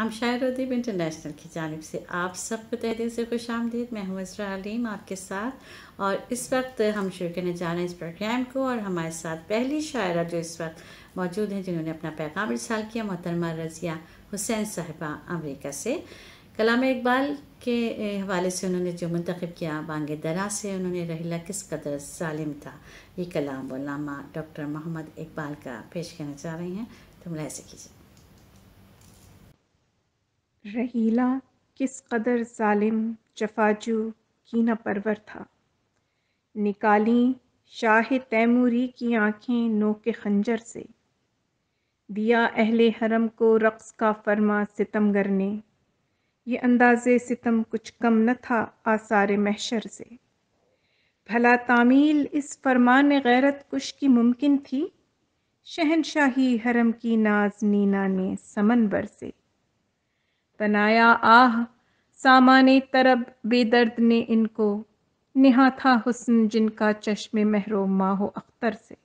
हम शायर उदीप इंटरनेशनल की जानब से आप सबको तह दिल से खुश आमदीद मैं हूँ इसरा अलीम आपके साथ और इस वक्त हम शुरू करने जा रहे हैं इस प्रोग्राम को और हमारे साथ पहली शायरा जो इस वक्त मौजूद हैं जिन्होंने अपना पैगाम इरसाल किया मोहतरमा रजिया हुसैन साहिबा अमरीका से कलाम इकबाल के हवाले से उन्होंने जो मंतखब किया बांगे दरा से उन्होंने रहीला किस कदर सालिम था ये कलाम वामा डॉक्टर मोहम्मद इकबाल का पेश करना चाह रही हैं तो मुलायसे कीजिए रहीला किस कदर ालिम जफाजू की न परवर था निकाली शाह तैमूरी की आँखें के खंजर से दिया अहले हरम को रक्स का फरमा सितमगर ने ये अंदाज़े सितम कुछ कम न था आसार महशर से भला तामील इस फरमान गैरत कुश की मुमकिन थी शहनशाही हरम की नाज नीना ने समन बर से बनाया आह सामाने तरब बेदर्द ने इनको निहा था हुसन जिनका चश्मे महरो माहो अख्तर से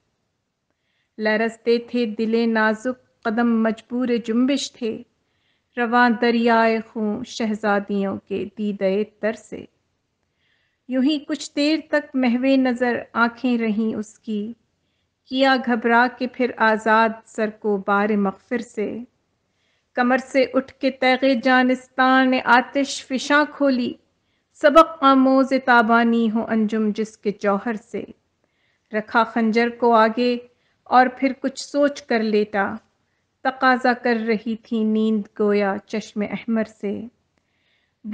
लरसते थे दिले नाजुक कदम मजबूर जुम्बिश थे रवा दरियाए खू शहजादियों के दीदे तर से यूं ही कुछ देर तक महवे नज़र आंखें रहीं उसकी किया घबरा के फिर आज़ाद सर को बार मगफिर से कमर से उठ के तैगे जानिस्तान ने आतिश फिशां खोली सबक आमोज ताबानी हो अंजुम जिसके जौहर से रखा खंजर को आगे और फिर कुछ सोच कर लेटा तकाजा कर रही थी नींद गोया चश्म अहमर से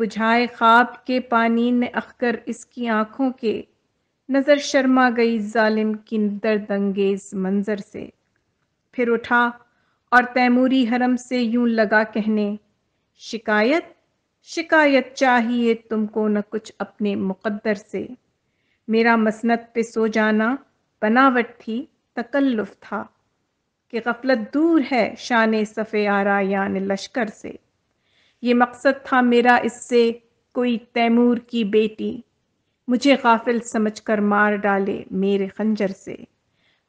बुझाए ख्वाब के पानी ने अखकर इसकी आंखों के नज़र शर्मा गई जालिम की दर्द अंगेज मंजर से फिर उठा और तैमूरी हरम से यूं लगा कहने शिकायत शिकायत चाहिए तुमको न कुछ अपने मुकद्दर से मेरा मसनत पे सो जाना बनावट थी तकल्लुफ था कि गफलत दूर है शान सफ़े आरा यान लश्कर से ये मकसद था मेरा इससे कोई तैमूर की बेटी मुझे गाफिल समझकर मार डाले मेरे खंजर से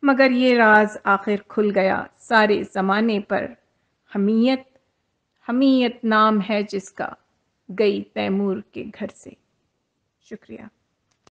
मगर ये राज आखिर खुल गया सारे ज़माने पर हमीयत हमीयत नाम है जिसका गई तैमूर के घर से शुक्रिया